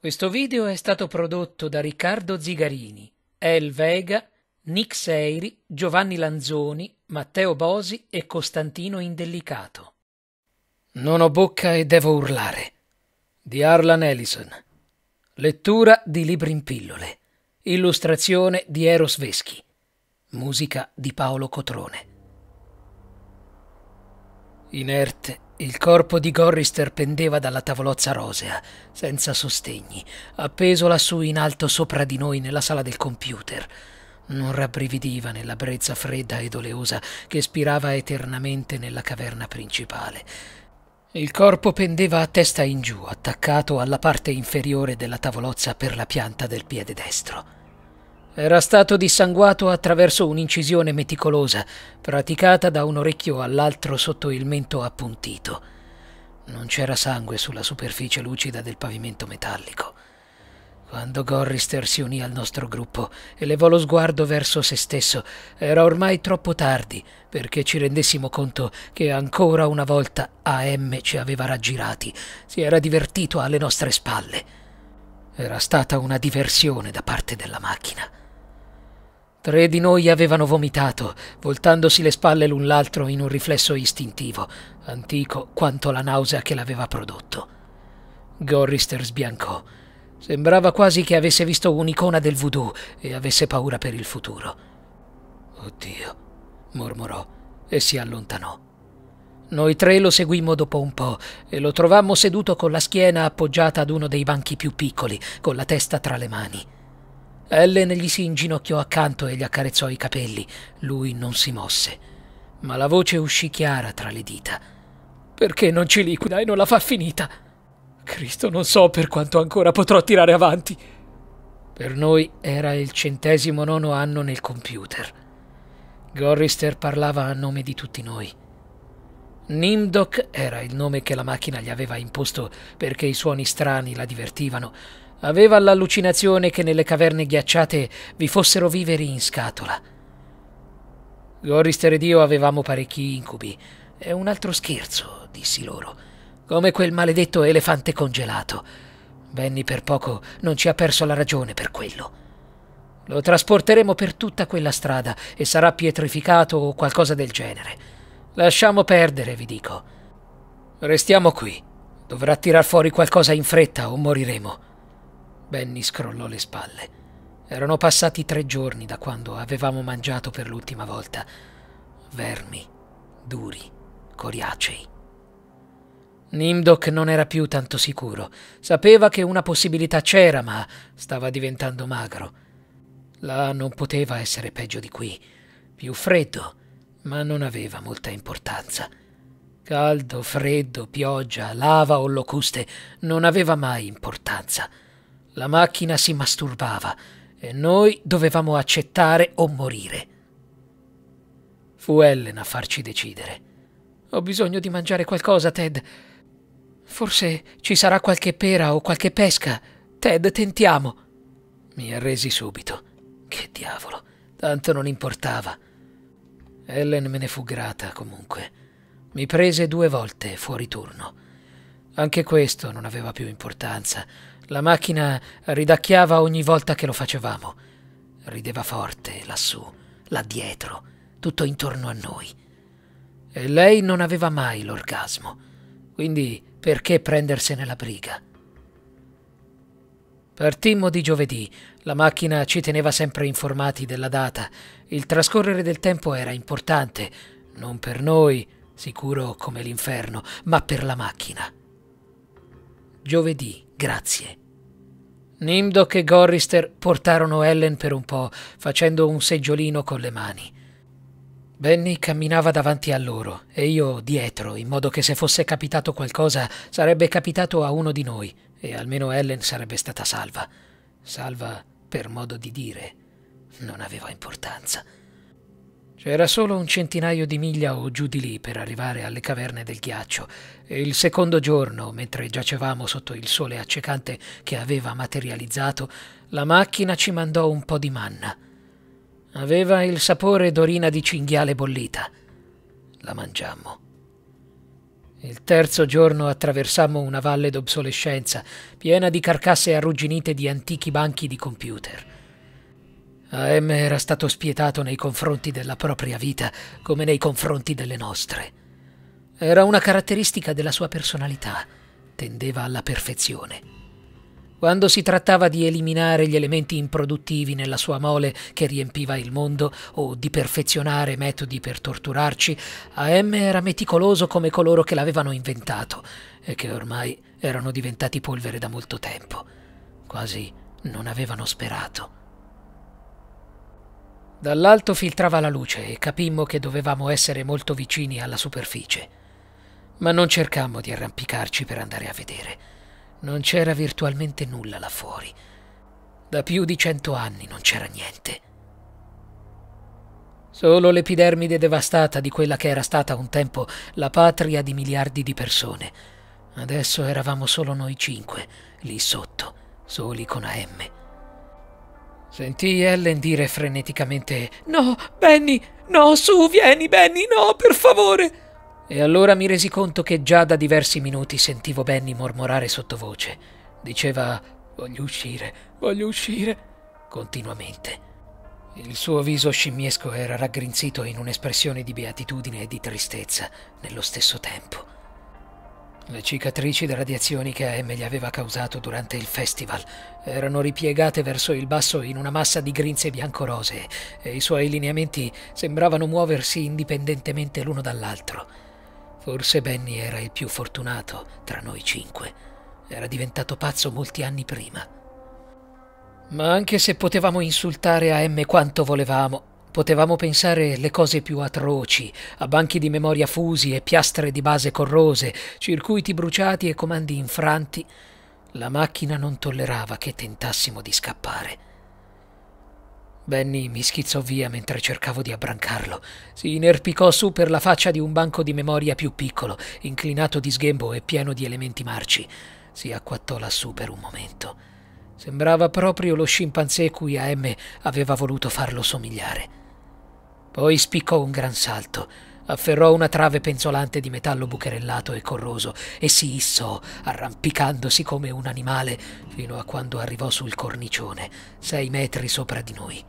Questo video è stato prodotto da Riccardo Zigarini, El Vega, Nick Seiri, Giovanni Lanzoni, Matteo Bosi e Costantino Indellicato. Non ho bocca e devo urlare. Di Arlan Ellison. Lettura di libri in pillole. Illustrazione di Eros Veschi. Musica di Paolo Cotrone. Inerte il corpo di Gorrister pendeva dalla tavolozza rosea, senza sostegni, appeso lassù in alto sopra di noi nella sala del computer. Non rabbrividiva nella brezza fredda ed oleosa che spirava eternamente nella caverna principale. Il corpo pendeva a testa in giù, attaccato alla parte inferiore della tavolozza per la pianta del piede destro. Era stato dissanguato attraverso un'incisione meticolosa, praticata da un orecchio all'altro sotto il mento appuntito. Non c'era sangue sulla superficie lucida del pavimento metallico. Quando Gorrister si unì al nostro gruppo e levò lo sguardo verso se stesso, era ormai troppo tardi perché ci rendessimo conto che ancora una volta AM ci aveva raggirati, si era divertito alle nostre spalle. Era stata una diversione da parte della macchina. Tre di noi avevano vomitato, voltandosi le spalle l'un l'altro in un riflesso istintivo, antico quanto la nausea che l'aveva prodotto. Gorrister sbiancò. Sembrava quasi che avesse visto un'icona del voodoo e avesse paura per il futuro. Oddio, mormorò e si allontanò. Noi tre lo seguimmo dopo un po' e lo trovammo seduto con la schiena appoggiata ad uno dei banchi più piccoli, con la testa tra le mani. Ellen gli si inginocchiò accanto e gli accarezzò i capelli. Lui non si mosse. Ma la voce uscì chiara tra le dita. Perché non ci liquida e non la fa finita? Cristo, non so per quanto ancora potrò tirare avanti. Per noi era il centesimo nono anno nel computer. Gorrister parlava a nome di tutti noi. Nimdok era il nome che la macchina gli aveva imposto perché i suoni strani la divertivano Aveva l'allucinazione che nelle caverne ghiacciate vi fossero viveri in scatola. Gorister ed io avevamo parecchi incubi. È un altro scherzo, dissi loro. Come quel maledetto elefante congelato. Benny per poco non ci ha perso la ragione per quello. Lo trasporteremo per tutta quella strada e sarà pietrificato o qualcosa del genere. Lasciamo perdere, vi dico. Restiamo qui. Dovrà tirar fuori qualcosa in fretta o moriremo. Benny scrollò le spalle. Erano passati tre giorni da quando avevamo mangiato per l'ultima volta. Vermi, duri, coriacei. Nimdok non era più tanto sicuro. Sapeva che una possibilità c'era, ma stava diventando magro. Là non poteva essere peggio di qui. Più freddo, ma non aveva molta importanza. Caldo, freddo, pioggia, lava o locuste non aveva mai importanza. La macchina si masturbava e noi dovevamo accettare o morire. Fu Ellen a farci decidere. Ho bisogno di mangiare qualcosa, Ted. Forse ci sarà qualche pera o qualche pesca. Ted, tentiamo. Mi arresi subito. Che diavolo, tanto non importava. Ellen me ne fu grata comunque. Mi prese due volte fuori turno. Anche questo non aveva più importanza la macchina ridacchiava ogni volta che lo facevamo. Rideva forte, lassù, là dietro, tutto intorno a noi. E lei non aveva mai l'orgasmo, quindi perché prendersene la briga? Partimmo di giovedì, la macchina ci teneva sempre informati della data, il trascorrere del tempo era importante, non per noi, sicuro come l'inferno, ma per la macchina giovedì, grazie. Nimdok e Gorrister portarono Ellen per un po', facendo un seggiolino con le mani. Benny camminava davanti a loro e io dietro, in modo che se fosse capitato qualcosa sarebbe capitato a uno di noi e almeno Ellen sarebbe stata salva. Salva per modo di dire. Non aveva importanza. C'era cioè, solo un centinaio di miglia o giù di lì per arrivare alle caverne del ghiaccio e il secondo giorno, mentre giacevamo sotto il sole accecante che aveva materializzato, la macchina ci mandò un po' di manna. Aveva il sapore d'orina di cinghiale bollita. La mangiammo. Il terzo giorno attraversammo una valle d'obsolescenza, piena di carcasse arrugginite di antichi banchi di computer. AM era stato spietato nei confronti della propria vita come nei confronti delle nostre. Era una caratteristica della sua personalità, tendeva alla perfezione. Quando si trattava di eliminare gli elementi improduttivi nella sua mole che riempiva il mondo o di perfezionare metodi per torturarci, AM era meticoloso come coloro che l'avevano inventato e che ormai erano diventati polvere da molto tempo. Quasi non avevano sperato. Dall'alto filtrava la luce e capimmo che dovevamo essere molto vicini alla superficie. Ma non cercammo di arrampicarci per andare a vedere. Non c'era virtualmente nulla là fuori. Da più di cento anni non c'era niente. Solo l'epidermide devastata di quella che era stata un tempo la patria di miliardi di persone. Adesso eravamo solo noi cinque, lì sotto, soli con AM. Sentì Ellen dire freneticamente No, Benny, no, su, vieni, Benny, no, per favore. E allora mi resi conto che già da diversi minuti sentivo Benny mormorare sottovoce. Diceva Voglio uscire, voglio uscire, continuamente. Il suo viso scimmiesco era raggrinzito in un'espressione di beatitudine e di tristezza nello stesso tempo. Le cicatrici da radiazioni che AM gli aveva causato durante il festival erano ripiegate verso il basso in una massa di grinze biancorosee e i suoi lineamenti sembravano muoversi indipendentemente l'uno dall'altro. Forse Benny era il più fortunato tra noi cinque. Era diventato pazzo molti anni prima. Ma anche se potevamo insultare AM quanto volevamo, Potevamo pensare le cose più atroci, a banchi di memoria fusi e piastre di base corrose, circuiti bruciati e comandi infranti. La macchina non tollerava che tentassimo di scappare. Benny mi schizzò via mentre cercavo di abbrancarlo. Si inerpicò su per la faccia di un banco di memoria più piccolo, inclinato di sghembo e pieno di elementi marci. Si acquattò lassù per un momento. Sembrava proprio lo scimpanzé cui AM aveva voluto farlo somigliare. Poi spiccò un gran salto, afferrò una trave penzolante di metallo bucherellato e corroso e si issò, arrampicandosi come un animale, fino a quando arrivò sul cornicione, sei metri sopra di noi.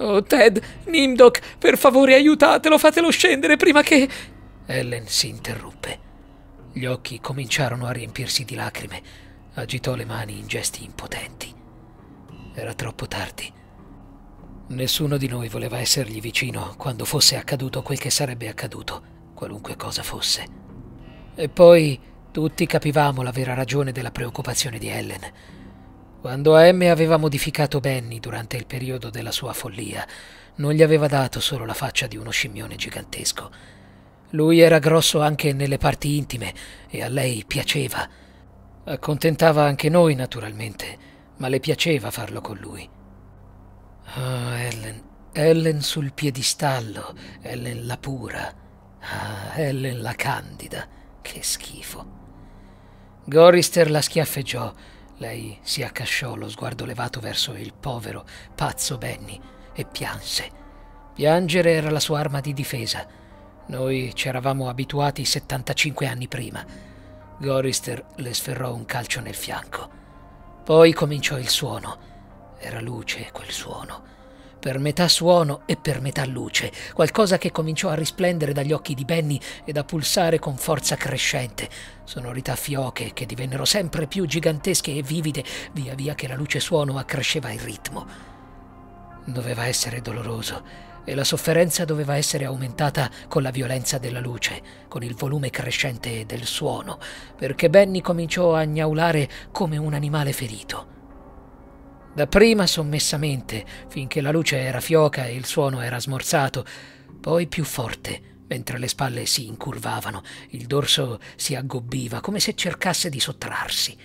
Oh, Ted, Nimdok, per favore aiutatelo, fatelo scendere prima che... Ellen si interruppe. Gli occhi cominciarono a riempirsi di lacrime. Agitò le mani in gesti impotenti. Era troppo tardi. Nessuno di noi voleva essergli vicino quando fosse accaduto quel che sarebbe accaduto, qualunque cosa fosse. E poi tutti capivamo la vera ragione della preoccupazione di Ellen. Quando AM aveva modificato Benny durante il periodo della sua follia, non gli aveva dato solo la faccia di uno scimmione gigantesco. Lui era grosso anche nelle parti intime e a lei piaceva. Accontentava anche noi, naturalmente, ma le piaceva farlo con lui. Oh, Ellen, Ellen sul piedistallo, Ellen la pura, ah, Ellen la candida, che schifo. Gorister la schiaffeggiò, lei si accasciò, lo sguardo levato verso il povero, pazzo Benny, e pianse. Piangere era la sua arma di difesa. Noi ci eravamo abituati 75 anni prima. Gorister le sferrò un calcio nel fianco. Poi cominciò il suono. Era luce quel suono per metà suono e per metà luce, qualcosa che cominciò a risplendere dagli occhi di Benny ed a pulsare con forza crescente, sonorità fioche che divennero sempre più gigantesche e vivide via via che la luce suono accresceva il ritmo. Doveva essere doloroso e la sofferenza doveva essere aumentata con la violenza della luce, con il volume crescente del suono, perché Benny cominciò a gnaulare come un animale ferito dapprima sommessamente, finché la luce era fioca e il suono era smorzato, poi più forte, mentre le spalle si incurvavano, il dorso si aggobbiva, come se cercasse di sottrarsi.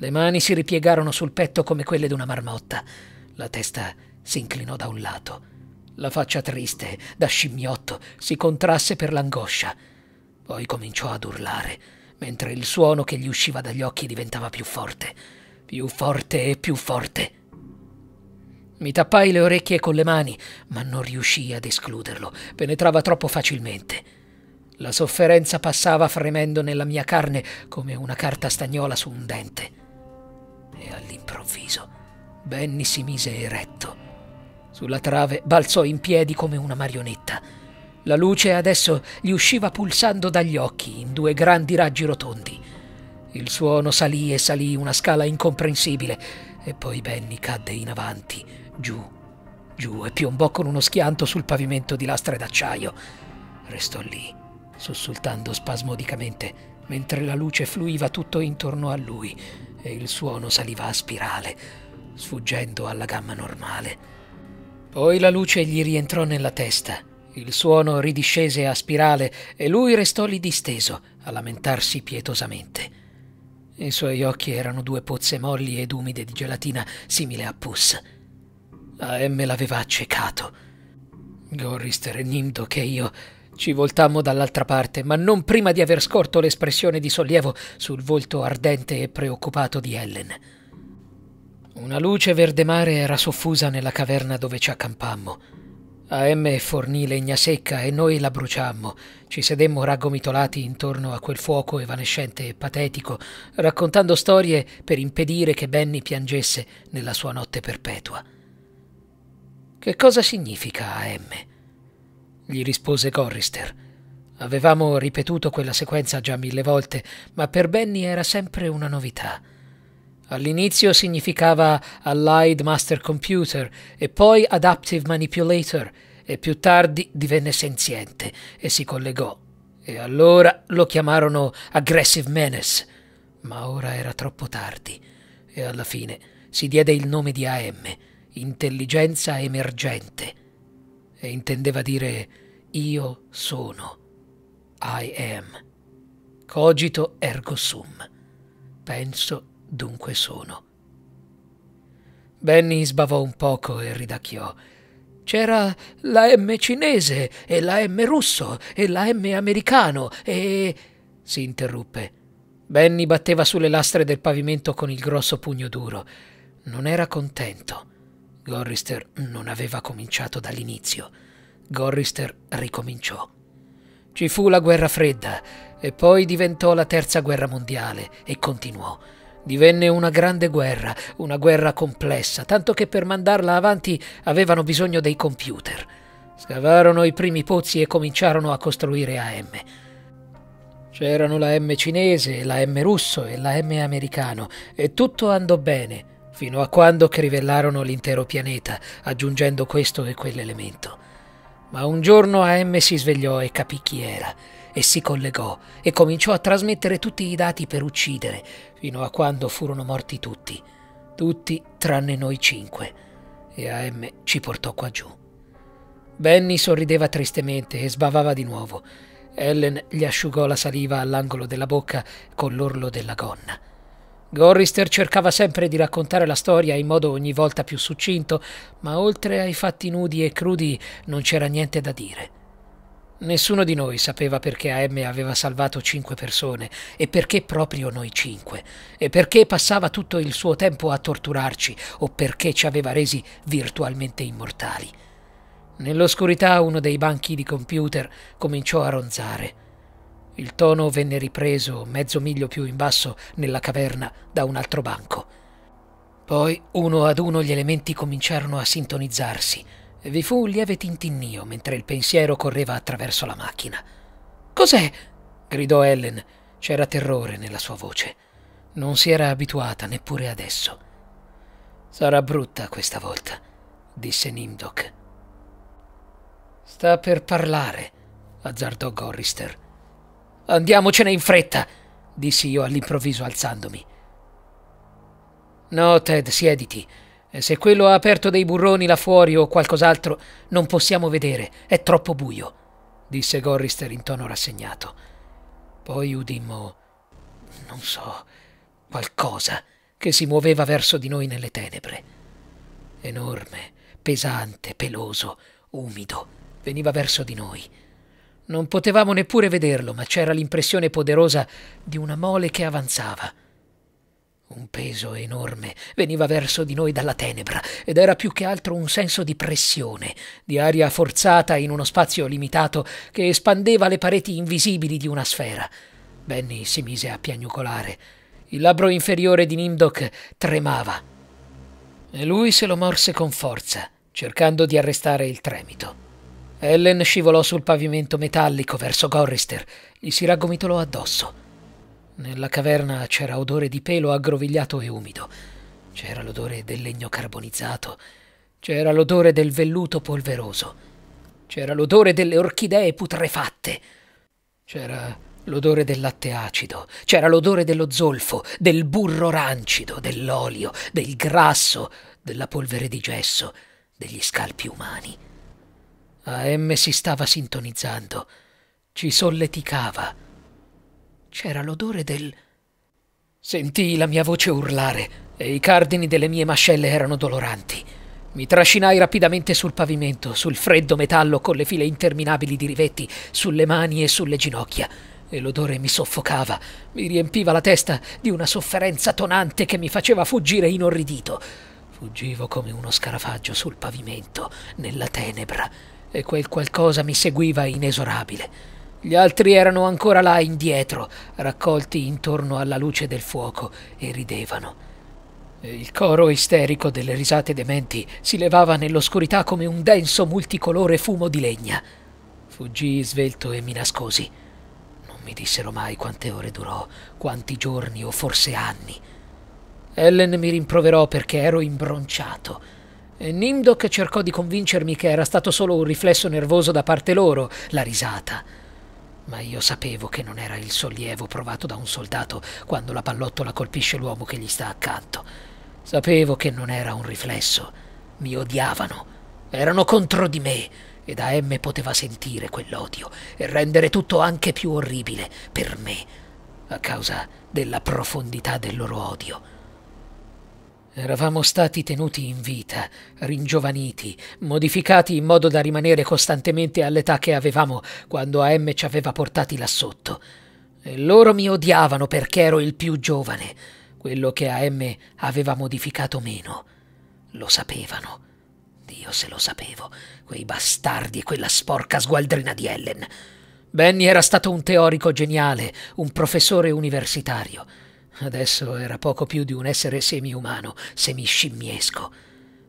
Le mani si ripiegarono sul petto come quelle d'una marmotta. La testa si inclinò da un lato. La faccia triste, da scimmiotto, si contrasse per l'angoscia. Poi cominciò ad urlare, mentre il suono che gli usciva dagli occhi diventava più forte più forte e più forte. Mi tappai le orecchie con le mani, ma non riuscii ad escluderlo, penetrava troppo facilmente. La sofferenza passava fremendo nella mia carne come una carta stagnola su un dente. E all'improvviso Benny si mise eretto. Sulla trave balzò in piedi come una marionetta. La luce adesso gli usciva pulsando dagli occhi in due grandi raggi rotondi. Il suono salì e salì una scala incomprensibile, e poi Benny cadde in avanti, giù, giù, e piombò con uno schianto sul pavimento di lastre d'acciaio. Restò lì, sussultando spasmodicamente, mentre la luce fluiva tutto intorno a lui e il suono saliva a spirale, sfuggendo alla gamma normale. Poi la luce gli rientrò nella testa, il suono ridiscese a spirale e lui restò lì disteso a lamentarsi pietosamente. I suoi occhi erano due pozze molli ed umide di gelatina simile a pus. AM l'aveva accecato. Gorrister e Nimdok e io ci voltammo dall'altra parte, ma non prima di aver scorto l'espressione di sollievo sul volto ardente e preoccupato di Ellen. Una luce verde mare era soffusa nella caverna dove ci accampammo. A M fornì legna secca e noi la bruciammo. Ci sedemmo raggomitolati intorno a quel fuoco evanescente e patetico, raccontando storie per impedire che Benny piangesse nella sua notte perpetua. Che cosa significa AM? Gli rispose Corrister. Avevamo ripetuto quella sequenza già mille volte, ma per Benny era sempre una novità. All'inizio significava Allied Master Computer e poi Adaptive Manipulator e più tardi divenne senziente e si collegò. E allora lo chiamarono Aggressive Menace, ma ora era troppo tardi e alla fine si diede il nome di AM, intelligenza emergente, e intendeva dire io sono, I am, cogito ergo sum, penso dunque sono. Benny sbavò un poco e ridacchiò. C'era la M cinese e la M russo e la M americano e... si interruppe. Benny batteva sulle lastre del pavimento con il grosso pugno duro. Non era contento. Gorrister non aveva cominciato dall'inizio. Gorrister ricominciò. Ci fu la guerra fredda e poi diventò la terza guerra mondiale e continuò. Divenne una grande guerra, una guerra complessa, tanto che per mandarla avanti avevano bisogno dei computer. Scavarono i primi pozzi e cominciarono a costruire AM. C'erano la M cinese, la M russo e la M americano, e tutto andò bene, fino a quando crivellarono l'intero pianeta, aggiungendo questo e quell'elemento. Ma un giorno AM si svegliò e capì chi era e si collegò e cominciò a trasmettere tutti i dati per uccidere, fino a quando furono morti tutti, tutti tranne noi cinque, e AM ci portò qua giù. Benny sorrideva tristemente e sbavava di nuovo. Ellen gli asciugò la saliva all'angolo della bocca con l'orlo della gonna. Gorrister cercava sempre di raccontare la storia in modo ogni volta più succinto, ma oltre ai fatti nudi e crudi non c'era niente da dire. Nessuno di noi sapeva perché AM aveva salvato cinque persone e perché proprio noi cinque, e perché passava tutto il suo tempo a torturarci o perché ci aveva resi virtualmente immortali. Nell'oscurità uno dei banchi di computer cominciò a ronzare. Il tono venne ripreso mezzo miglio più in basso nella caverna da un altro banco. Poi uno ad uno gli elementi cominciarono a sintonizzarsi vi fu un lieve tintinnio mentre il pensiero correva attraverso la macchina. Cos'è? gridò Ellen. C'era terrore nella sua voce. Non si era abituata neppure adesso. Sarà brutta questa volta, disse Nimdok. Sta per parlare, azzardò Gorrister. Andiamocene in fretta, dissi io all'improvviso alzandomi. No, Ted, siediti. E eh, se quello ha aperto dei burroni là fuori o qualcos'altro, non possiamo vedere, è troppo buio, disse Gorrister in tono rassegnato. Poi udimmo, non so, qualcosa che si muoveva verso di noi nelle tenebre. Enorme, pesante, peloso, umido, veniva verso di noi. Non potevamo neppure vederlo, ma c'era l'impressione poderosa di una mole che avanzava. Un peso enorme veniva verso di noi dalla tenebra ed era più che altro un senso di pressione, di aria forzata in uno spazio limitato che espandeva le pareti invisibili di una sfera. Benny si mise a piagnucolare. Il labbro inferiore di Nimdok tremava. E lui se lo morse con forza, cercando di arrestare il tremito. Ellen scivolò sul pavimento metallico verso Gorrister, gli si raggomitolò addosso. Nella caverna c'era odore di pelo aggrovigliato e umido. C'era l'odore del legno carbonizzato. C'era l'odore del velluto polveroso. C'era l'odore delle orchidee putrefatte. C'era l'odore del latte acido, c'era l'odore dello zolfo, del burro rancido, dell'olio, del grasso, della polvere di gesso, degli scalpi umani. A M si stava sintonizzando, ci solleticava c'era l'odore del... Sentii la mia voce urlare e i cardini delle mie mascelle erano doloranti. Mi trascinai rapidamente sul pavimento, sul freddo metallo con le file interminabili di rivetti, sulle mani e sulle ginocchia e l'odore mi soffocava, mi riempiva la testa di una sofferenza tonante che mi faceva fuggire inorridito. Fuggivo come uno scarafaggio sul pavimento, nella tenebra, e quel qualcosa mi seguiva inesorabile. Gli altri erano ancora là indietro, raccolti intorno alla luce del fuoco, e ridevano. Il coro isterico delle risate dementi si levava nell'oscurità come un denso multicolore fumo di legna. Fuggii svelto e mi nascosi. Non mi dissero mai quante ore durò, quanti giorni o forse anni. Ellen mi rimproverò perché ero imbronciato. E Nimdok cercò di convincermi che era stato solo un riflesso nervoso da parte loro, la risata ma io sapevo che non era il sollievo provato da un soldato quando la pallottola colpisce l'uomo che gli sta accanto. Sapevo che non era un riflesso. Mi odiavano. Erano contro di me e da M poteva sentire quell'odio e rendere tutto anche più orribile per me a causa della profondità del loro odio. Eravamo stati tenuti in vita, ringiovaniti, modificati in modo da rimanere costantemente all'età che avevamo quando AM ci aveva portati là sotto. E loro mi odiavano perché ero il più giovane, quello che AM aveva modificato meno. Lo sapevano. Dio se lo sapevo, quei bastardi e quella sporca sgualdrina di Ellen. Benny era stato un teorico geniale, un professore universitario. Adesso era poco più di un essere semi-umano, semiscimmiesco.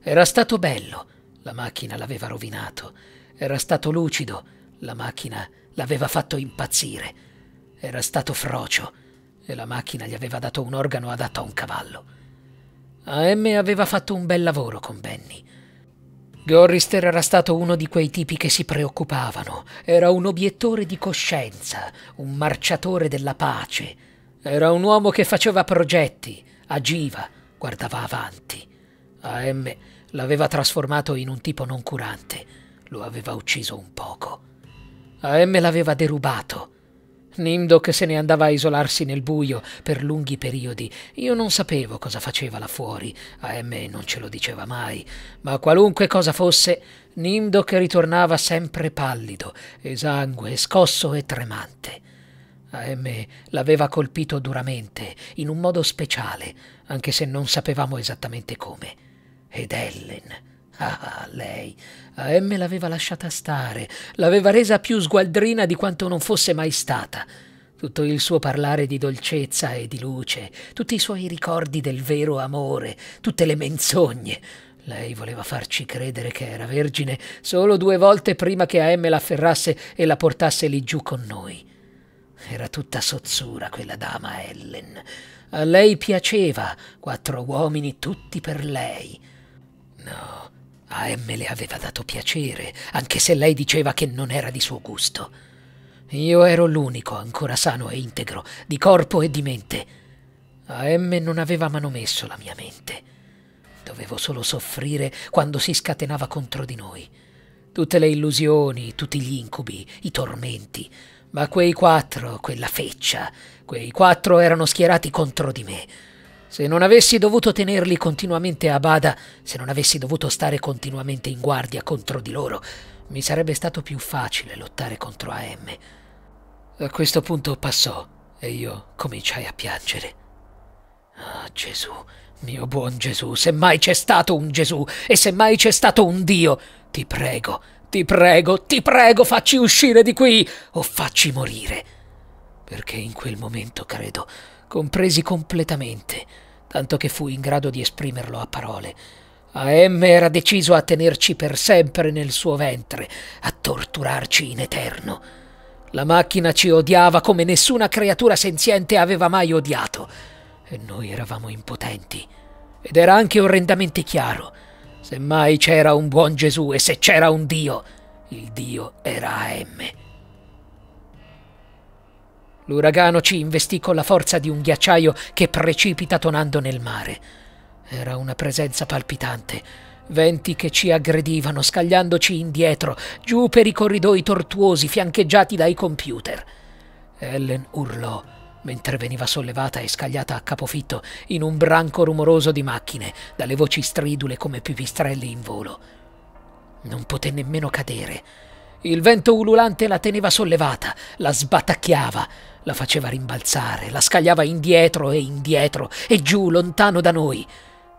Era stato bello, la macchina l'aveva rovinato. Era stato lucido, la macchina l'aveva fatto impazzire. Era stato frocio e la macchina gli aveva dato un organo adatto a un cavallo. AM aveva fatto un bel lavoro con Benny. Gorrister era stato uno di quei tipi che si preoccupavano, era un obiettore di coscienza, un marciatore della pace era un uomo che faceva progetti, agiva, guardava avanti. AM l'aveva trasformato in un tipo non curante, lo aveva ucciso un poco. AM l'aveva derubato. Nimdok se ne andava a isolarsi nel buio per lunghi periodi. Io non sapevo cosa faceva là fuori, AM non ce lo diceva mai, ma qualunque cosa fosse, Nimdok ritornava sempre pallido, esangue, scosso e tremante. Ahimè, l'aveva colpito duramente, in un modo speciale, anche se non sapevamo esattamente come. Ed Ellen. Ah, lei. A.M. l'aveva lasciata stare, l'aveva resa più sgualdrina di quanto non fosse mai stata. Tutto il suo parlare di dolcezza e di luce, tutti i suoi ricordi del vero amore, tutte le menzogne. Lei voleva farci credere che era vergine solo due volte prima che A.M. l'afferrasse e la portasse lì giù con noi. Era tutta sozzura quella dama Ellen. A lei piaceva, quattro uomini tutti per lei. No, a M le aveva dato piacere, anche se lei diceva che non era di suo gusto. Io ero l'unico ancora sano e integro, di corpo e di mente. A M non aveva manomesso la mia mente. Dovevo solo soffrire quando si scatenava contro di noi. Tutte le illusioni, tutti gli incubi, i tormenti, ma quei quattro, quella feccia, quei quattro erano schierati contro di me. Se non avessi dovuto tenerli continuamente a bada, se non avessi dovuto stare continuamente in guardia contro di loro, mi sarebbe stato più facile lottare contro AM. A questo punto passò e io cominciai a piangere. Ah, oh, Gesù, mio buon Gesù, se mai c'è stato un Gesù e se mai c'è stato un Dio, ti prego, ti prego, ti prego, facci uscire di qui o facci morire. Perché in quel momento, credo, compresi completamente, tanto che fui in grado di esprimerlo a parole. AM era deciso a tenerci per sempre nel suo ventre, a torturarci in eterno. La macchina ci odiava come nessuna creatura senziente aveva mai odiato, e noi eravamo impotenti. Ed era anche orrendamente chiaro Semmai c'era un buon Gesù e se c'era un Dio, il Dio era AM. L'uragano ci investì con la forza di un ghiacciaio che precipita tonando nel mare. Era una presenza palpitante, venti che ci aggredivano, scagliandoci indietro, giù per i corridoi tortuosi fiancheggiati dai computer. Ellen urlò mentre veniva sollevata e scagliata a capofitto in un branco rumoroso di macchine, dalle voci stridule come pipistrelli in volo. Non poté nemmeno cadere. Il vento ululante la teneva sollevata, la sbatacchiava, la faceva rimbalzare, la scagliava indietro e indietro e giù, lontano da noi.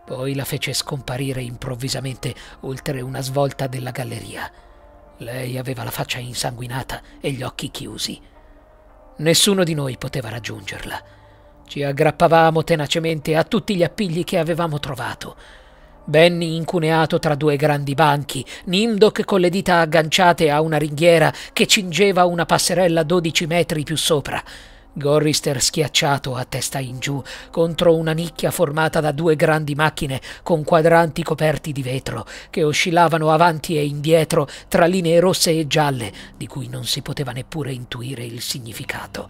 Poi la fece scomparire improvvisamente oltre una svolta della galleria. Lei aveva la faccia insanguinata e gli occhi chiusi. Nessuno di noi poteva raggiungerla. Ci aggrappavamo tenacemente a tutti gli appigli che avevamo trovato. Benny incuneato tra due grandi banchi, Nimdok con le dita agganciate a una ringhiera che cingeva una passerella 12 metri più sopra. Gorrister schiacciato a testa in giù contro una nicchia formata da due grandi macchine con quadranti coperti di vetro che oscillavano avanti e indietro tra linee rosse e gialle di cui non si poteva neppure intuire il significato.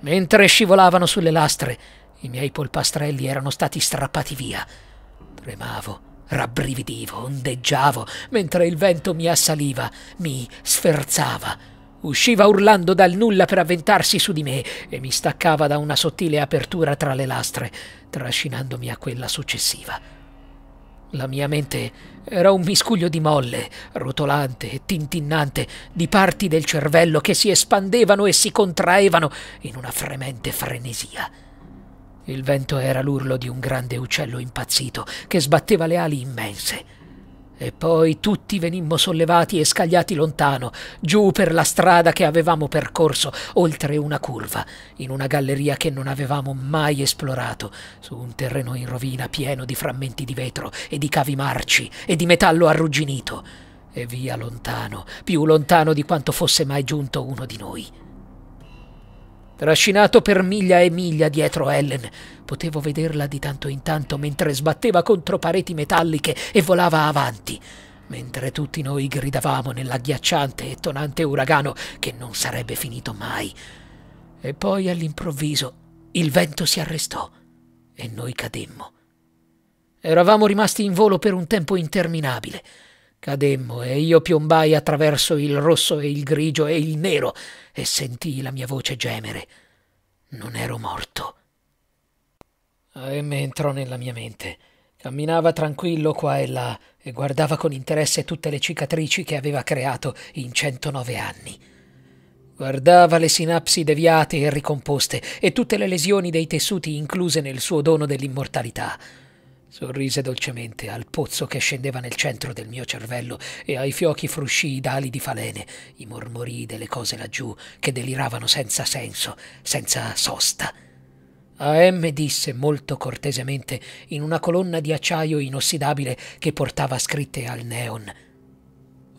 Mentre scivolavano sulle lastre, i miei polpastrelli erano stati strappati via. Tremavo. Rabbrividivo, ondeggiavo, mentre il vento mi assaliva, mi sferzava usciva urlando dal nulla per avventarsi su di me e mi staccava da una sottile apertura tra le lastre, trascinandomi a quella successiva. La mia mente era un miscuglio di molle, rotolante e tintinnante, di parti del cervello che si espandevano e si contraevano in una fremente frenesia. Il vento era l'urlo di un grande uccello impazzito che sbatteva le ali immense. E poi tutti venimmo sollevati e scagliati lontano, giù per la strada che avevamo percorso, oltre una curva, in una galleria che non avevamo mai esplorato, su un terreno in rovina pieno di frammenti di vetro e di cavi marci e di metallo arrugginito. E via lontano, più lontano di quanto fosse mai giunto uno di noi. Trascinato per miglia e miglia dietro Ellen, potevo vederla di tanto in tanto mentre sbatteva contro pareti metalliche e volava avanti, mentre tutti noi gridavamo nell'agghiacciante e tonante uragano che non sarebbe finito mai. E poi all'improvviso il vento si arrestò e noi cademmo. Eravamo rimasti in volo per un tempo interminabile. Cademmo e io piombai attraverso il rosso e il grigio e il nero e sentii la mia voce gemere. Non ero morto. AM entrò nella mia mente. Camminava tranquillo qua e là e guardava con interesse tutte le cicatrici che aveva creato in 109 anni. Guardava le sinapsi deviate e ricomposte e tutte le lesioni dei tessuti incluse nel suo dono dell'immortalità. Sorrise dolcemente al pozzo che scendeva nel centro del mio cervello e ai fiochi fruscii d'ali di falene, i mormorii delle cose laggiù che deliravano senza senso, senza sosta. A.M. disse molto cortesemente in una colonna di acciaio inossidabile che portava scritte al neon.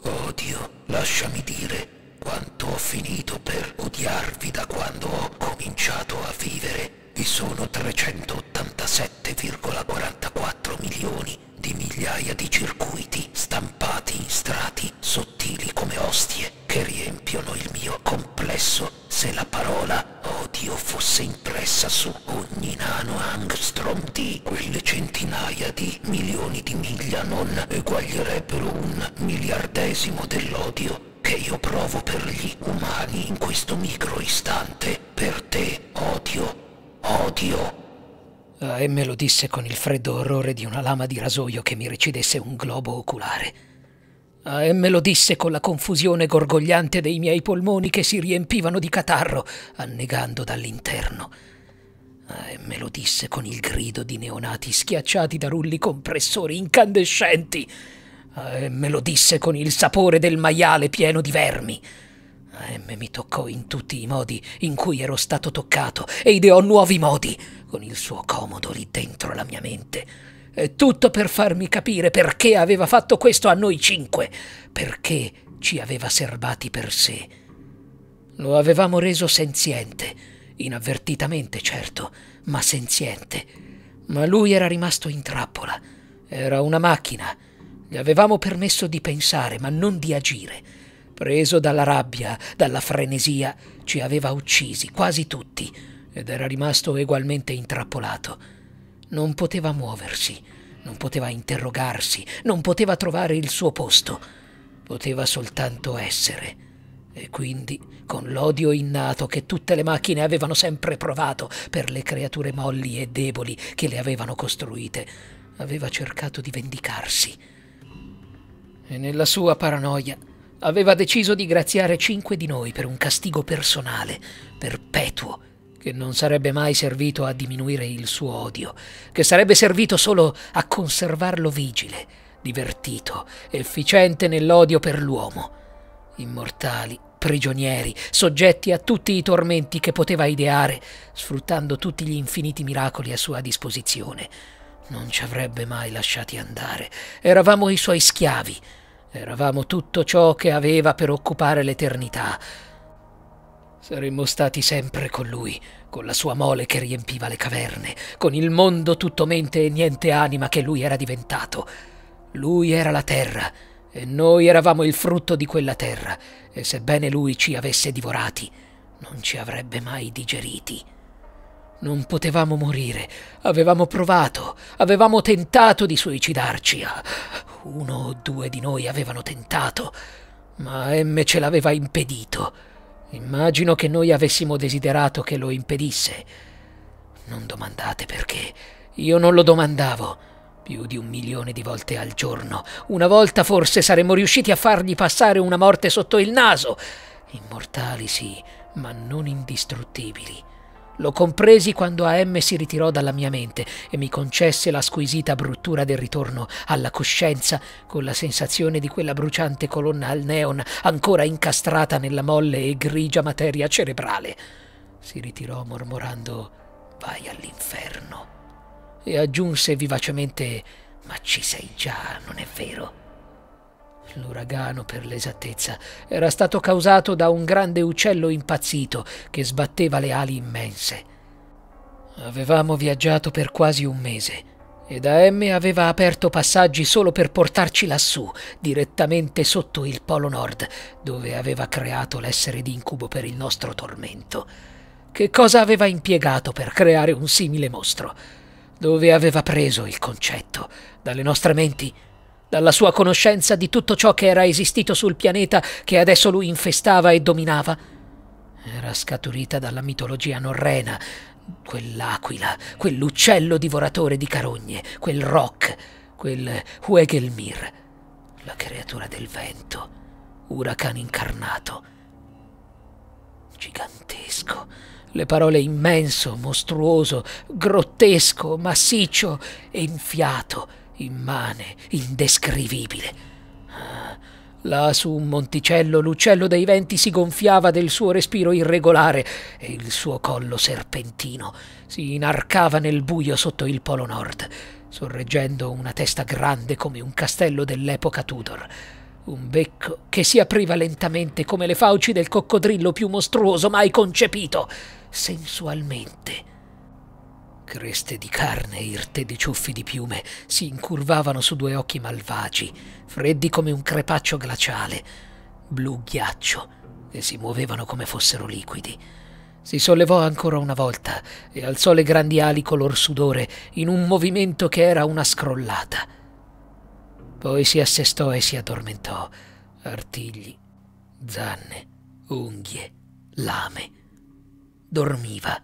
Odio, lasciami dire quanto ho finito per odiarvi da quando ho cominciato a vivere vi sono 387,44 milioni di migliaia di circuiti stampati in strati sottili come ostie che riempiono il mio complesso se la parola odio fosse impressa su ogni nano angstrom di quelle centinaia di milioni di miglia non eguaglierebbero un miliardesimo dell'odio che io provo per gli umani in questo micro istante. Per te, odio, Odio. Ah, e me lo disse con il freddo orrore di una lama di rasoio che mi recidesse un globo oculare. Ah, e me lo disse con la confusione gorgogliante dei miei polmoni che si riempivano di catarro, annegando dall'interno. Ah, e me lo disse con il grido di neonati schiacciati da rulli compressori incandescenti. E me lo disse con il sapore del maiale pieno di vermi. M mi toccò in tutti i modi in cui ero stato toccato e ideò nuovi modi, con il suo comodo lì dentro la mia mente. E tutto per farmi capire perché aveva fatto questo a noi cinque, perché ci aveva serbati per sé. Lo avevamo reso senziente, inavvertitamente certo, ma senziente. Ma lui era rimasto in trappola. Era una macchina. Gli avevamo permesso di pensare, ma non di agire preso dalla rabbia, dalla frenesia, ci aveva uccisi quasi tutti ed era rimasto egualmente intrappolato. Non poteva muoversi, non poteva interrogarsi, non poteva trovare il suo posto, poteva soltanto essere. E quindi, con l'odio innato che tutte le macchine avevano sempre provato per le creature molli e deboli che le avevano costruite, aveva cercato di vendicarsi. E nella sua paranoia aveva deciso di graziare cinque di noi per un castigo personale, perpetuo, che non sarebbe mai servito a diminuire il suo odio, che sarebbe servito solo a conservarlo vigile, divertito, efficiente nell'odio per l'uomo. Immortali, prigionieri, soggetti a tutti i tormenti che poteva ideare, sfruttando tutti gli infiniti miracoli a sua disposizione. Non ci avrebbe mai lasciati andare. Eravamo i suoi schiavi Eravamo tutto ciò che aveva per occupare l'eternità. Saremmo stati sempre con lui, con la sua mole che riempiva le caverne, con il mondo tutto mente e niente anima che lui era diventato. Lui era la terra e noi eravamo il frutto di quella terra, e sebbene lui ci avesse divorati, non ci avrebbe mai digeriti. Non potevamo morire. Avevamo provato, avevamo tentato di suicidarci. Uno o due di noi avevano tentato, ma M ce l'aveva impedito. Immagino che noi avessimo desiderato che lo impedisse. Non domandate perché. Io non lo domandavo. Più di un milione di volte al giorno. Una volta forse saremmo riusciti a fargli passare una morte sotto il naso. Immortali sì, ma non indistruttibili. Lo compresi quando AM si ritirò dalla mia mente e mi concesse la squisita bruttura del ritorno alla coscienza, con la sensazione di quella bruciante colonna al neon ancora incastrata nella molle e grigia materia cerebrale. Si ritirò mormorando Vai all'inferno e aggiunse vivacemente Ma ci sei già, non è vero? L'uragano, per l'esattezza, era stato causato da un grande uccello impazzito che sbatteva le ali immense. Avevamo viaggiato per quasi un mese ed AM aveva aperto passaggi solo per portarci lassù, direttamente sotto il Polo Nord, dove aveva creato l'essere d'incubo per il nostro tormento. Che cosa aveva impiegato per creare un simile mostro? Dove aveva preso il concetto? Dalle nostre menti? dalla sua conoscenza di tutto ciò che era esistito sul pianeta che adesso lui infestava e dominava. Era scaturita dalla mitologia norrena, quell'aquila, quell'uccello divoratore di carogne, quel rock, quel Huegelmir, la creatura del vento, uragano incarnato. Gigantesco, le parole immenso, mostruoso, grottesco, massiccio e infiato immane, indescrivibile. Là su un monticello l'uccello dei venti si gonfiava del suo respiro irregolare e il suo collo serpentino si inarcava nel buio sotto il polo nord, sorreggendo una testa grande come un castello dell'epoca Tudor. Un becco che si apriva lentamente come le fauci del coccodrillo più mostruoso mai concepito, sensualmente Creste di carne irte di ciuffi di piume si incurvavano su due occhi malvagi, freddi come un crepaccio glaciale, blu ghiaccio, e si muovevano come fossero liquidi. Si sollevò ancora una volta e alzò le grandi ali color sudore in un movimento che era una scrollata. Poi si assestò e si addormentò. Artigli, zanne, unghie, lame. Dormiva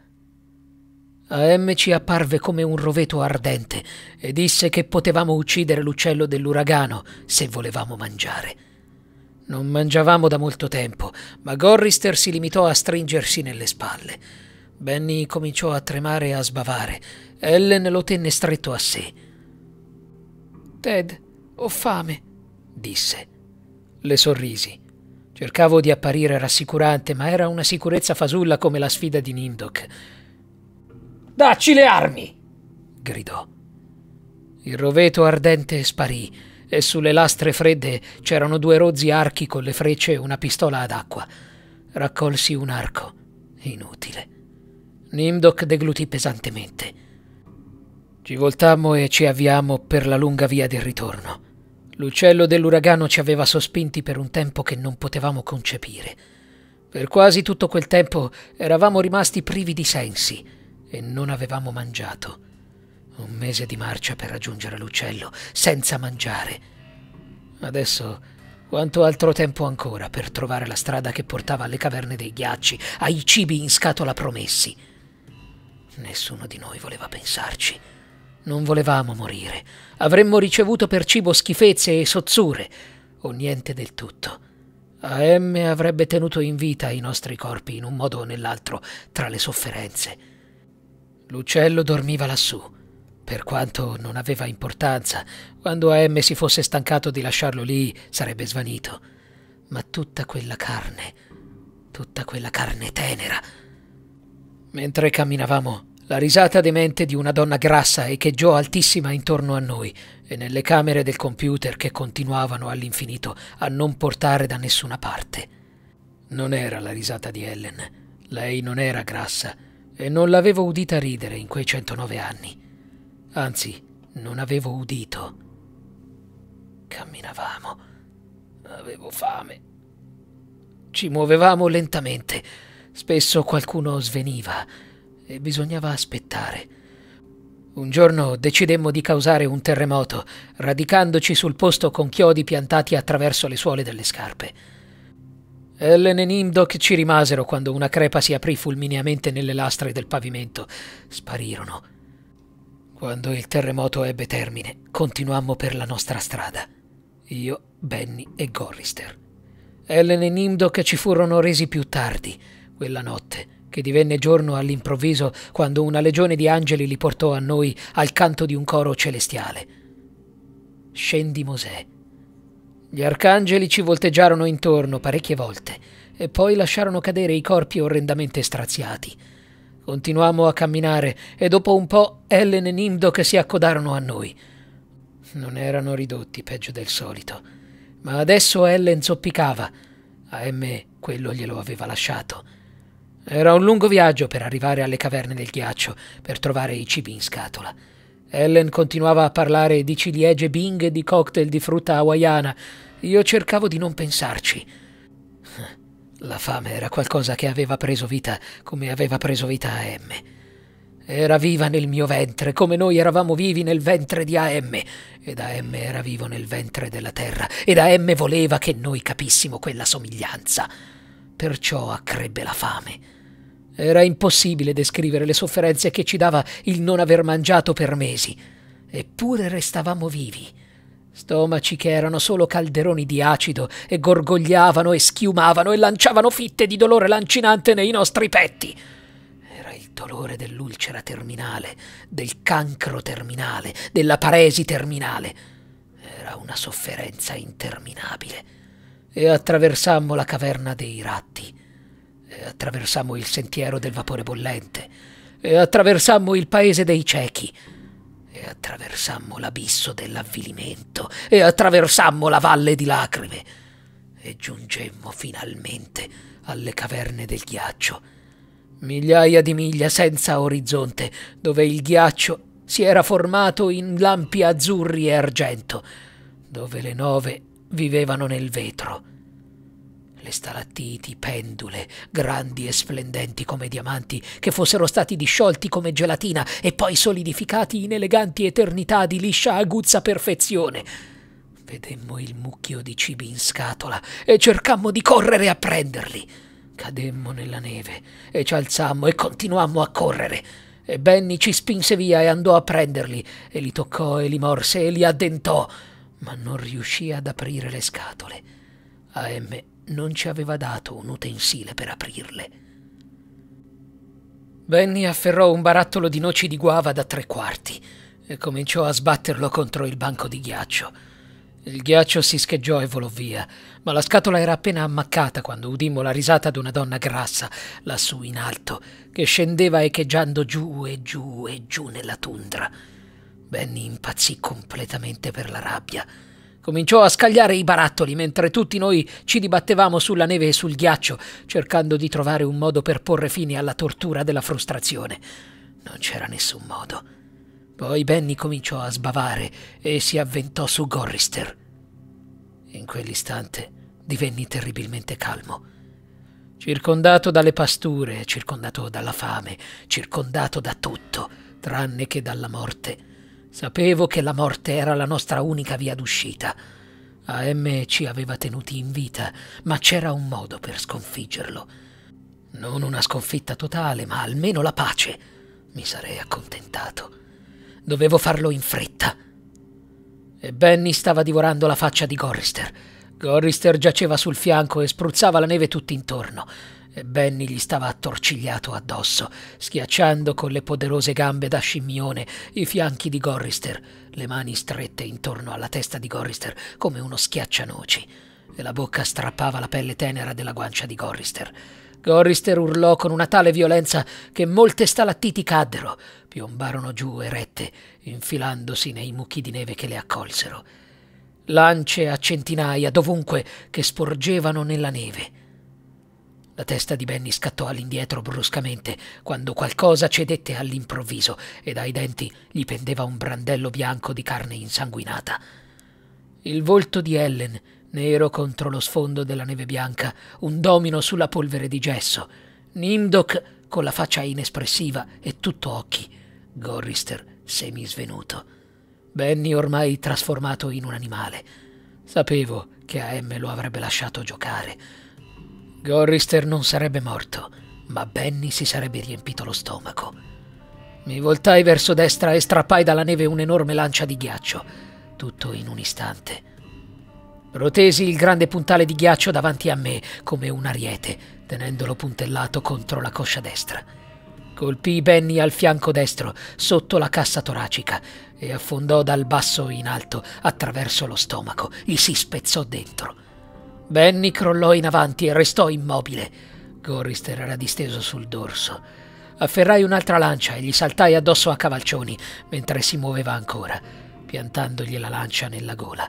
a M ci apparve come un roveto ardente e disse che potevamo uccidere l'uccello dell'uragano se volevamo mangiare. Non mangiavamo da molto tempo, ma Gorrister si limitò a stringersi nelle spalle. Benny cominciò a tremare e a sbavare. Ellen lo tenne stretto a sé. Ted, ho fame, disse. Le sorrisi. Cercavo di apparire rassicurante, ma era una sicurezza fasulla come la sfida di Nindok. Dacci le armi! gridò. Il roveto ardente sparì e sulle lastre fredde c'erano due rozzi archi con le frecce e una pistola ad acqua. Raccolsi un arco. Inutile. Nimdok deglutì pesantemente. Ci voltammo e ci avviammo per la lunga via del ritorno. L'uccello dell'uragano ci aveva sospinti per un tempo che non potevamo concepire. Per quasi tutto quel tempo eravamo rimasti privi di sensi e non avevamo mangiato. Un mese di marcia per raggiungere l'uccello, senza mangiare. Adesso quanto altro tempo ancora per trovare la strada che portava alle caverne dei ghiacci, ai cibi in scatola promessi. Nessuno di noi voleva pensarci. Non volevamo morire. Avremmo ricevuto per cibo schifezze e sozzure, o niente del tutto. AM avrebbe tenuto in vita i nostri corpi in un modo o nell'altro tra le sofferenze. L'uccello dormiva lassù, per quanto non aveva importanza, quando AM si fosse stancato di lasciarlo lì sarebbe svanito. Ma tutta quella carne, tutta quella carne tenera. Mentre camminavamo, la risata demente di una donna grassa echeggiò altissima intorno a noi e nelle camere del computer che continuavano all'infinito a non portare da nessuna parte. Non era la risata di Ellen. Lei non era grassa e non l'avevo udita ridere in quei 109 anni. Anzi, non avevo udito. Camminavamo. Avevo fame. Ci muovevamo lentamente. Spesso qualcuno sveniva e bisognava aspettare. Un giorno decidemmo di causare un terremoto, radicandoci sul posto con chiodi piantati attraverso le suole delle scarpe. Ellen e Nimdok ci rimasero quando una crepa si aprì fulmineamente nelle lastre del pavimento. Sparirono. Quando il terremoto ebbe termine, continuammo per la nostra strada. Io, Benny e Gorrister. Ellen e Nimdok ci furono resi più tardi, quella notte, che divenne giorno all'improvviso quando una legione di angeli li portò a noi al canto di un coro celestiale. Scendi Mosè gli arcangeli ci volteggiarono intorno parecchie volte e poi lasciarono cadere i corpi orrendamente straziati. Continuammo a camminare e dopo un po' Ellen e Nimdok si accodarono a noi. Non erano ridotti peggio del solito, ma adesso Ellen zoppicava. A me quello glielo aveva lasciato. Era un lungo viaggio per arrivare alle caverne del ghiaccio, per trovare i cibi in scatola. Ellen continuava a parlare di ciliegie bing e di cocktail di frutta hawaiana. Io cercavo di non pensarci. La fame era qualcosa che aveva preso vita come aveva preso vita AM. Era viva nel mio ventre, come noi eravamo vivi nel ventre di AM, ed AM era vivo nel ventre della terra, ed AM voleva che noi capissimo quella somiglianza. Perciò accrebbe la fame. Era impossibile descrivere le sofferenze che ci dava il non aver mangiato per mesi. Eppure restavamo vivi. Stomaci che erano solo calderoni di acido e gorgogliavano e schiumavano e lanciavano fitte di dolore lancinante nei nostri petti. Era il dolore dell'ulcera terminale, del cancro terminale, della paresi terminale. Era una sofferenza interminabile. E attraversammo la caverna dei ratti. Eh, attraversammo il sentiero del vapore bollente, e eh, attraversammo il paese dei ciechi, e eh, attraversammo l'abisso dell'avvilimento, e attraversammo la valle di lacrime, e giungemmo finalmente alle caverne del ghiaccio. Migliaia di miglia senza orizzonte, dove il ghiaccio si era formato in lampi azzurri e argento, dove le nove vivevano nel vetro le stalattiti, pendule, grandi e splendenti come diamanti, che fossero stati disciolti come gelatina e poi solidificati in eleganti eternità di liscia aguzza perfezione. Vedemmo il mucchio di cibi in scatola e cercammo di correre a prenderli. Cademmo nella neve e ci alzammo e continuammo a correre. E Benny ci spinse via e andò a prenderli, e li toccò e li morse e li addentò, ma non riuscì ad aprire le scatole. A non ci aveva dato un utensile per aprirle. Benny afferrò un barattolo di noci di guava da tre quarti e cominciò a sbatterlo contro il banco di ghiaccio. Il ghiaccio si scheggiò e volò via, ma la scatola era appena ammaccata quando udimmo la risata di una donna grassa lassù in alto, che scendeva echeggiando giù e giù e giù nella tundra. Benny impazzì completamente per la rabbia. Cominciò a scagliare i barattoli mentre tutti noi ci dibattevamo sulla neve e sul ghiaccio, cercando di trovare un modo per porre fine alla tortura della frustrazione. Non c'era nessun modo. Poi Benny cominciò a sbavare e si avventò su Gorrister. In quell'istante divenni terribilmente calmo. Circondato dalle pasture, circondato dalla fame, circondato da tutto, tranne che dalla morte, Sapevo che la morte era la nostra unica via d'uscita. AM ci aveva tenuti in vita, ma c'era un modo per sconfiggerlo. Non una sconfitta totale, ma almeno la pace. Mi sarei accontentato. Dovevo farlo in fretta. E Benny stava divorando la faccia di Gorrister. Gorrister giaceva sul fianco e spruzzava la neve tutt'intorno e Benny gli stava attorcigliato addosso, schiacciando con le poderose gambe da scimmione i fianchi di Gorrister, le mani strette intorno alla testa di Gorrister come uno schiaccianoci, e la bocca strappava la pelle tenera della guancia di Gorrister. Gorrister urlò con una tale violenza che molte stalattiti caddero, piombarono giù erette, infilandosi nei mucchi di neve che le accolsero. Lance a centinaia dovunque che sporgevano nella neve. La testa di Benny scattò all'indietro bruscamente quando qualcosa cedette all'improvviso e dai denti gli pendeva un brandello bianco di carne insanguinata. Il volto di Ellen, nero contro lo sfondo della neve bianca, un domino sulla polvere di gesso. Nimdok con la faccia inespressiva e tutto occhi. Gorrister semisvenuto. Benny ormai trasformato in un animale. Sapevo che a M lo avrebbe lasciato giocare Gorrister non sarebbe morto, ma Benny si sarebbe riempito lo stomaco. Mi voltai verso destra e strappai dalla neve un'enorme lancia di ghiaccio, tutto in un istante. Protesi il grande puntale di ghiaccio davanti a me come un ariete, tenendolo puntellato contro la coscia destra. Colpii Benny al fianco destro, sotto la cassa toracica, e affondò dal basso in alto, attraverso lo stomaco, gli si spezzò dentro. Benny crollò in avanti e restò immobile. Gorister era disteso sul dorso. Afferrai un'altra lancia e gli saltai addosso a cavalcioni mentre si muoveva ancora, piantandogli la lancia nella gola.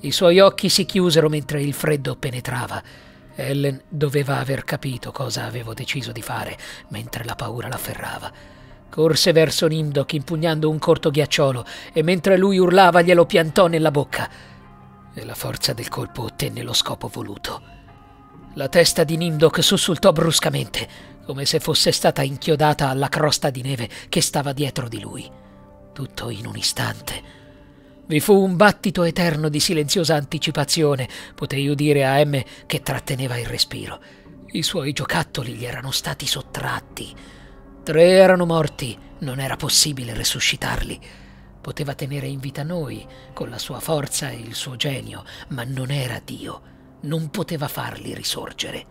I suoi occhi si chiusero mentre il freddo penetrava. Ellen doveva aver capito cosa avevo deciso di fare mentre la paura l'afferrava. Corse verso Nindok impugnando un corto ghiacciolo e mentre lui urlava glielo piantò nella bocca e la forza del colpo ottenne lo scopo voluto. La testa di Nimdok sussultò bruscamente, come se fosse stata inchiodata alla crosta di neve che stava dietro di lui. Tutto in un istante. Vi fu un battito eterno di silenziosa anticipazione, potei udire a M che tratteneva il respiro. I suoi giocattoli gli erano stati sottratti. Tre erano morti, non era possibile resuscitarli. Poteva tenere in vita noi, con la sua forza e il suo genio, ma non era Dio. Non poteva farli risorgere.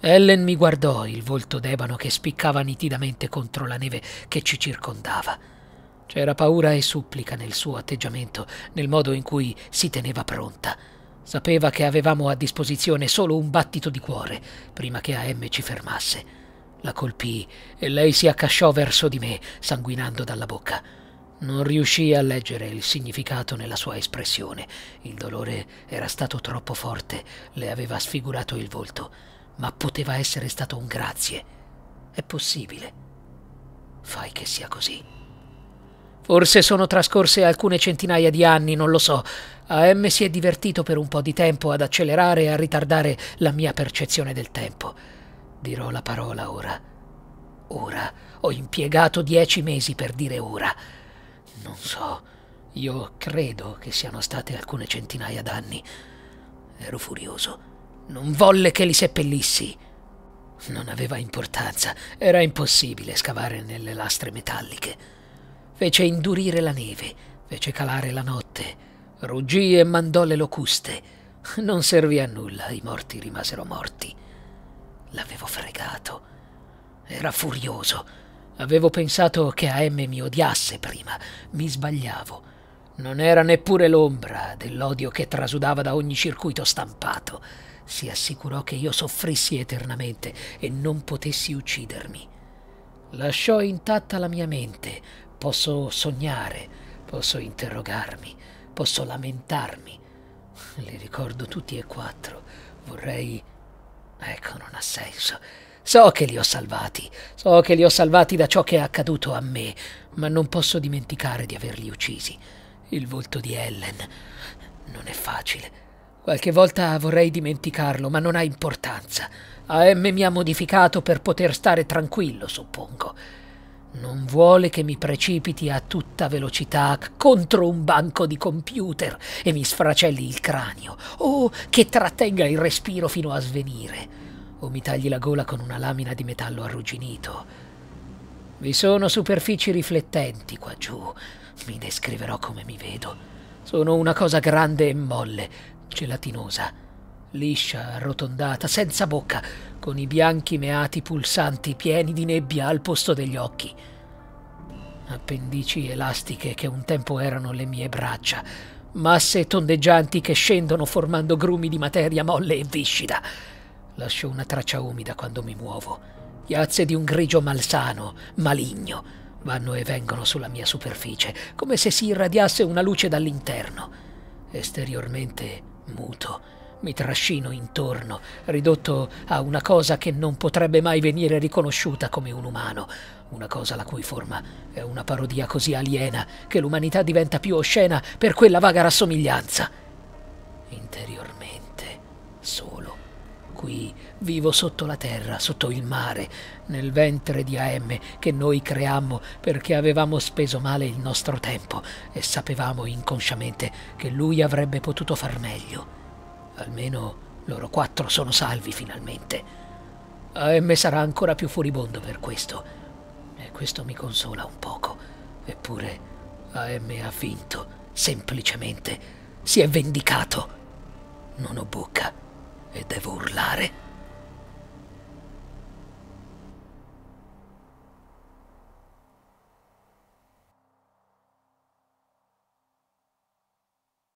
Ellen mi guardò, il volto d'ebano che spiccava nitidamente contro la neve che ci circondava. C'era paura e supplica nel suo atteggiamento, nel modo in cui si teneva pronta. Sapeva che avevamo a disposizione solo un battito di cuore prima che AM ci fermasse. La colpì e lei si accasciò verso di me, sanguinando dalla bocca. Non riuscii a leggere il significato nella sua espressione. Il dolore era stato troppo forte, le aveva sfigurato il volto, ma poteva essere stato un grazie. È possibile. Fai che sia così. Forse sono trascorse alcune centinaia di anni, non lo so. AM si è divertito per un po' di tempo ad accelerare e a ritardare la mia percezione del tempo. Dirò la parola ora. Ora. Ho impiegato dieci mesi per dire ora. Non so. Io credo che siano state alcune centinaia d'anni. Ero furioso. Non volle che li seppellissi. Non aveva importanza. Era impossibile scavare nelle lastre metalliche. Fece indurire la neve, fece calare la notte, ruggì e mandò le locuste. Non servì a nulla, i morti rimasero morti. L'avevo fregato. Era furioso. Avevo pensato che AM mi odiasse prima. Mi sbagliavo. Non era neppure l'ombra dell'odio che trasudava da ogni circuito stampato. Si assicurò che io soffrissi eternamente e non potessi uccidermi. Lasciò intatta la mia mente. Posso sognare, posso interrogarmi, posso lamentarmi. Li ricordo tutti e quattro. Vorrei Ecco, non ha senso. So che li ho salvati, so che li ho salvati da ciò che è accaduto a me, ma non posso dimenticare di averli uccisi. Il volto di Ellen. Non è facile. Qualche volta vorrei dimenticarlo, ma non ha importanza. AM mi ha modificato per poter stare tranquillo, suppongo. Non vuole che mi precipiti a tutta velocità contro un banco di computer e mi sfracelli il cranio, o che trattenga il respiro fino a svenire, o mi tagli la gola con una lamina di metallo arrugginito. Vi sono superfici riflettenti qua giù. Mi descriverò come mi vedo. Sono una cosa grande e molle, gelatinosa, liscia, arrotondata, senza bocca, con i bianchi meati pulsanti pieni di nebbia al posto degli occhi. Appendici elastiche che un tempo erano le mie braccia, masse tondeggianti che scendono formando grumi di materia molle e viscida. Lascio una traccia umida quando mi muovo. Chiazze di un grigio malsano, maligno, vanno e vengono sulla mia superficie, come se si irradiasse una luce dall'interno. Esteriormente muto mi trascino intorno, ridotto a una cosa che non potrebbe mai venire riconosciuta come un umano, una cosa la cui forma è una parodia così aliena che l'umanità diventa più oscena per quella vaga rassomiglianza. Interiormente, solo, qui vivo sotto la terra, sotto il mare, nel ventre di AM che noi creammo perché avevamo speso male il nostro tempo e sapevamo inconsciamente che lui avrebbe potuto far meglio. Almeno loro quattro sono salvi finalmente. AM sarà ancora più furibondo per questo. E questo mi consola un poco. Eppure AM ha vinto, semplicemente. Si è vendicato. Non ho bocca e devo urlare.